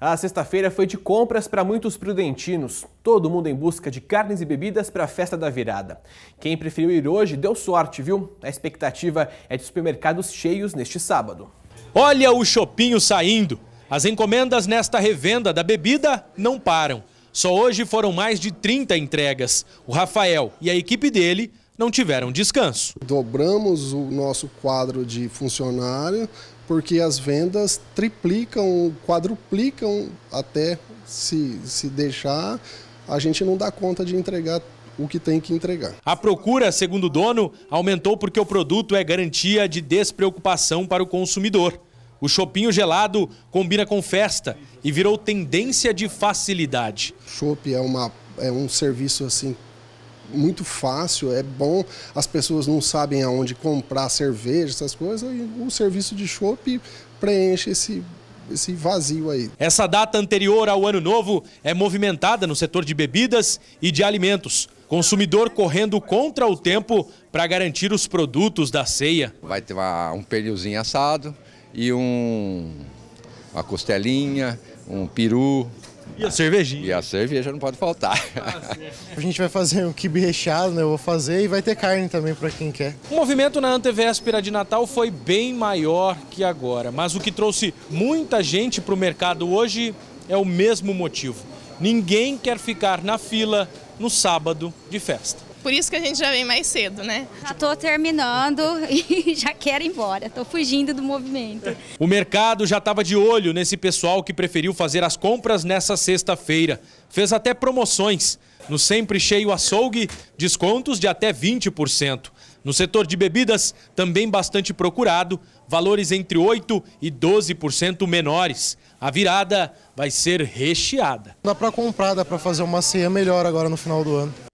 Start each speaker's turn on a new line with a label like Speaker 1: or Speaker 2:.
Speaker 1: A sexta-feira foi de compras para muitos prudentinos. Todo mundo em busca de carnes e bebidas para a festa da virada. Quem preferiu ir hoje deu sorte, viu? A expectativa é de supermercados cheios neste sábado. Olha o chopinho saindo! As encomendas nesta revenda da bebida não param. Só hoje foram mais de 30 entregas. O Rafael e a equipe dele não tiveram descanso.
Speaker 2: Dobramos o nosso quadro de funcionário porque as vendas triplicam, quadruplicam até se, se deixar. A gente não dá conta de entregar o que tem que entregar.
Speaker 1: A procura, segundo o dono, aumentou porque o produto é garantia de despreocupação para o consumidor. O chopinho gelado combina com festa e virou tendência de facilidade.
Speaker 2: Chopp é, uma, é um serviço assim muito fácil, é bom, as pessoas não sabem aonde comprar cerveja, essas coisas, e o serviço de chopp preenche esse esse vazio aí.
Speaker 1: Essa data anterior ao ano novo é movimentada no setor de bebidas e de alimentos. Consumidor correndo contra o tempo para garantir os produtos da ceia. Vai ter uma, um pernilzinho assado e um, uma costelinha, um peru, e a cervejinha. E a cerveja não pode faltar.
Speaker 2: a gente vai fazer um quibe recheado, né? Eu vou fazer e vai ter carne também para quem quer.
Speaker 1: O movimento na antevéspera de Natal foi bem maior que agora, mas o que trouxe muita gente para o mercado hoje é o mesmo motivo. Ninguém quer ficar na fila no sábado de festa.
Speaker 2: Por isso que a gente já vem mais cedo, né? Já estou terminando e já quero ir embora, estou fugindo do movimento.
Speaker 1: O mercado já estava de olho nesse pessoal que preferiu fazer as compras nessa sexta-feira. Fez até promoções. No sempre cheio açougue, descontos de até 20%. No setor de bebidas, também bastante procurado, valores entre 8% e 12% menores. A virada vai ser recheada.
Speaker 2: Dá para comprar, dá para fazer uma ceia melhor agora no final do ano.